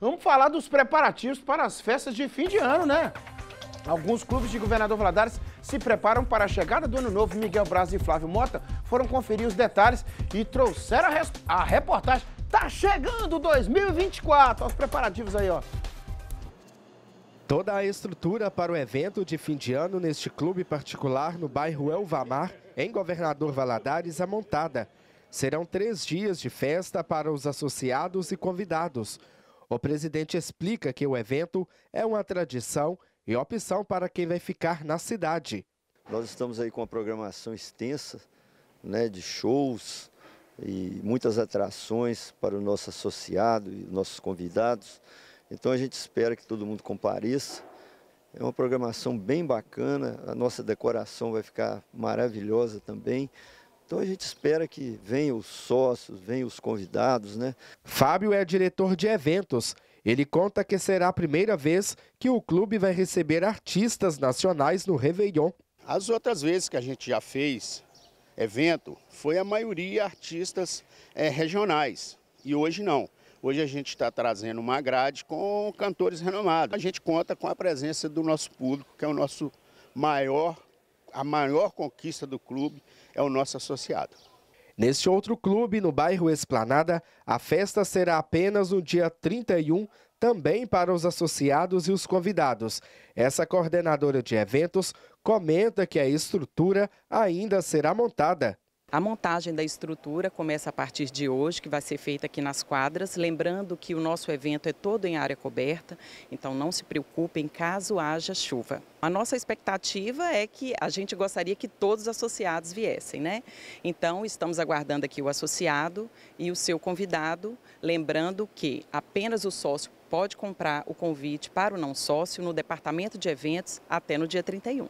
Vamos falar dos preparativos para as festas de fim de ano, né? Alguns clubes de Governador Valadares se preparam para a chegada do ano novo. Miguel Braz e Flávio Mota foram conferir os detalhes e trouxeram a, a reportagem. Tá chegando 2024. Olha os preparativos aí, ó. Toda a estrutura para o evento de fim de ano neste clube particular no bairro Elvamar, em Governador Valadares, é montada. Serão três dias de festa para os associados e convidados. O presidente explica que o evento é uma tradição e opção para quem vai ficar na cidade. Nós estamos aí com uma programação extensa né, de shows e muitas atrações para o nosso associado e nossos convidados. Então a gente espera que todo mundo compareça. É uma programação bem bacana, a nossa decoração vai ficar maravilhosa também. Então a gente espera que venham os sócios, venham os convidados, né? Fábio é diretor de eventos. Ele conta que será a primeira vez que o clube vai receber artistas nacionais no Réveillon. As outras vezes que a gente já fez evento, foi a maioria artistas é, regionais. E hoje não. Hoje a gente está trazendo uma grade com cantores renomados. A gente conta com a presença do nosso público, que é o nosso maior a maior conquista do clube é o nosso associado. Neste outro clube, no bairro Esplanada, a festa será apenas no dia 31, também para os associados e os convidados. Essa coordenadora de eventos comenta que a estrutura ainda será montada a montagem da estrutura começa a partir de hoje, que vai ser feita aqui nas quadras. Lembrando que o nosso evento é todo em área coberta, então não se preocupem caso haja chuva. A nossa expectativa é que a gente gostaria que todos os associados viessem, né? Então, estamos aguardando aqui o associado e o seu convidado. Lembrando que apenas o sócio pode comprar o convite para o não sócio no departamento de eventos até no dia 31.